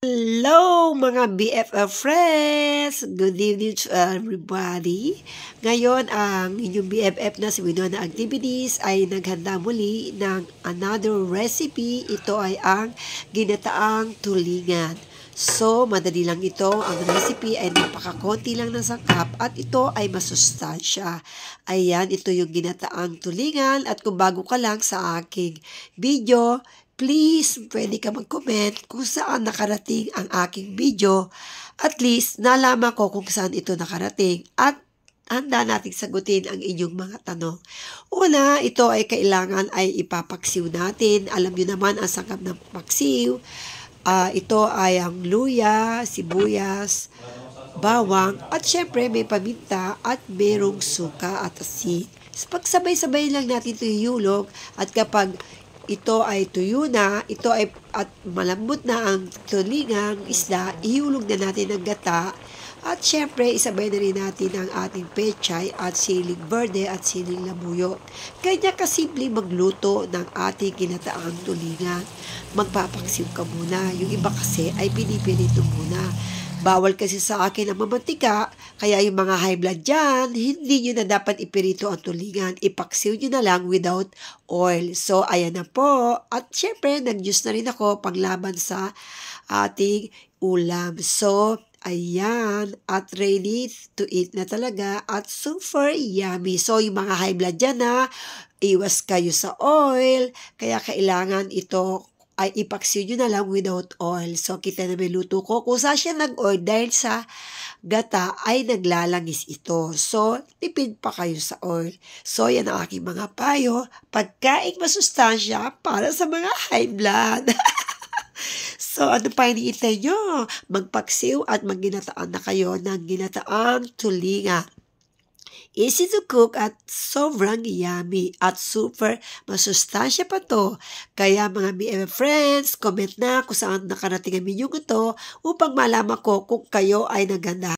Hello mga BFF friends! Good evening to everybody! Ngayon ang inyong BFF na si Winona Activities ay naghanda muli ng another recipe. Ito ay ang ginataang tulingan. So, madali lang ito. Ang recipe ay napakakonti lang ng sangkap at ito ay masustansya. Ayan, ito yung ginataang tulingan at kung bago ka lang sa aking video, Please, pwede ka mag-comment kung saan nakarating ang aking video. At least, nalaman ko kung saan ito nakarating at handa nating sagutin ang inyong mga tanong. Una, ito ay kailangan ay ipapaksiw natin. Alam nyo naman ang sangkap ng paksiw. Uh, ito ay ang luya, sibuyas, bawang, at syempre may paminta at merong suka at asin. Pagsabay-sabay lang natin ito yulog at kapag ito ay tuyo na, ito ay at malambot na ang tulingang isda, ihulog na natin ang gata. At syempre, isabay na rin natin ang ating pechay at siling verde at siling labuyo. Kanya kasimple magluto ng ating kinataang tulingan. Magpapaksiw ka muna. Yung iba kasi ay pinipinito muna. Bawal kasi sa akin ang mamantika, kaya yung mga high blood dyan, hindi nyo na dapat ipirito ang tulingan. Ipaksiw nyo na lang without oil. So, ayan na po. At syempre, nag-use na rin ako panglaban sa ating ulam. So, Ayan, at ready to eat na talaga at super yummy. So, yung mga high blood dyan na, iwas kayo sa oil, kaya kailangan ito ay ipaksiw nyo na lang without oil. So, kita na may luto ko. Kung saan siya nag order sa gata ay naglalangis ito. So, tipid pa kayo sa oil. So, yan ang aking mga payo. Pagkaing masustansya para sa mga high blood. So, ano pa iniintay nyo? Magpaksiw at magginataan na kayo ng ginataang tulinga. Easy to cook at sobrang yummy at super masustansya pa to. Kaya mga BM eh, friends, comment na kung saan nakarating ang menu ko to upang malaman ko kung kayo ay naganda